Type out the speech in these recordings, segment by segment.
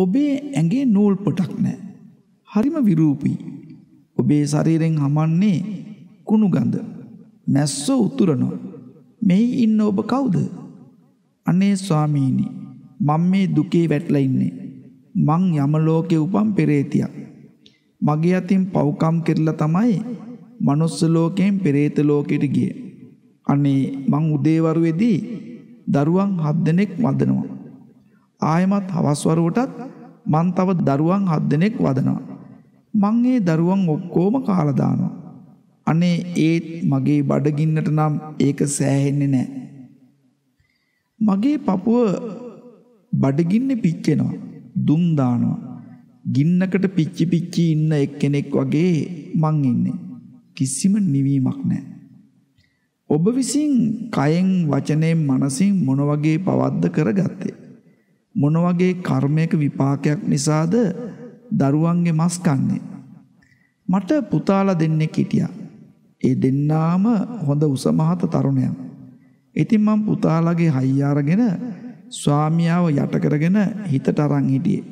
ඔබේ ඇගේ නූල් පොටක් නෑ. හරිම විරූපී. ඔබේ ශරීරෙන් හමන්නේ කුණු ගඳ. මැස්සෝ උතුරනෝ. මෙහි ඉන්න ඔබ කවුද? අනේ ස්වාමීනි මම මේ දුකේ වැටලා ඉන්නේ. මං යමලෝකේ උපන් පෙරේතියක්. මගේ අතින් පව්කම් කරලා තමයි මනුස්ස ලෝකයෙන් පෙරේත ලෝකෙට ගියේ. අනේ මං උදේවරුවේදී දරුවන් හත් දෙනෙක් වදනවා. ආයමත් හවස්වරුවටත් මන් තව දරුවන් හත් දෙනෙක් වදනවා. මං ඒ දරුවන් ඔක්කෝම කාලදානවා. අනේ ඒත් මගේ බඩගින්නට නම් ඒක සෑහෙන්නේ නෑ. මගේ පපුුව බඩගින්න පිච්චෙනවා දුම්දානවා. ගින්නකට පිච්චි පිච්චි ඉන්න එක්කෙනෙක් වගේ මං ඉන්නේ. කිසිම නිවීමක් නෑ. ඔබ විසින් කයෙන් වචනයෙන් මනසින් මොනවගේ පවද්ද කරගත්තේ. මොන වගේ කර්මයක විපාකයක් නිසාද දරුවන්ගේ මස් කන්නේ මට පුතාලා දෙන්නේ හිටියා ඒ දෙන්නාම හොඳ උසමහත තරුණයන් ඉතින් මම පුතාලාගේ හයි අරගෙන ස්වාමියාව යට කරගෙන හිතට අරන් හිටියේ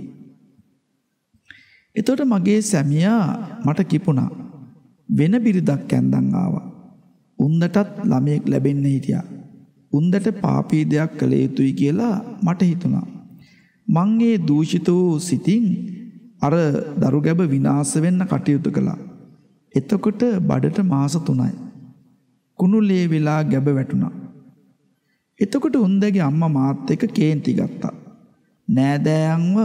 එතකොට මගේ සැමියා මට කිපුණා වෙන බිරිඳක් ඇඳන් ආවා උන්දටත් ළමයෙක් ලැබෙන්න හිටියා උන්දට පාපී දෙයක් කළ යුතුයි කියලා මට හිතුණා මං ඒ දූෂිත වූ සිතින් අර දරු ගැබ විනාශ වෙන්න කටයුතු කළා. එතකොට බඩට මාස 3යි. කුණුලේ වෙලා ගැබ වැටුණා. එතකොට උන්දගේ අම්මා මාත් එක්ක කේන්ති ගත්තා. නෑදෑයන්ව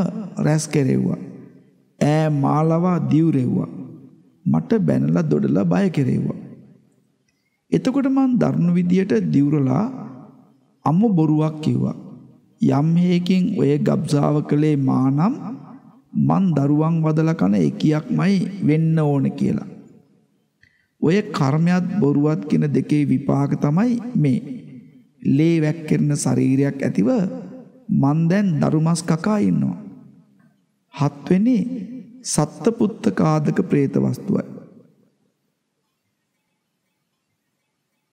රැස් කෙරෙව්වා. ඈ මාලවා දිවුරෙව්වා. මට බැනලා දොඩලා බය කෙරෙව්වා. එතකොට මං දරුණු විදියට දිවුරලා අම්ම බොරුවක් කිව්වා. යම් හේකින් ඔය ගබ්සාව කළේ මානම් මන් දරුවන් වදලා කන එකියක්මයි වෙන්න ඕන කියලා. ඔය කර්මයක් බොරුවත් කියන දෙකේ විපාක තමයි මේ. ලේ වැක්කෙන ශරීරයක් ඇතිව මන් දැන් දරුමස් කකා ඉන්නවා. හත්වෙනි සත්ත පුත්තකාදක പ്രേත වස්තුවයි.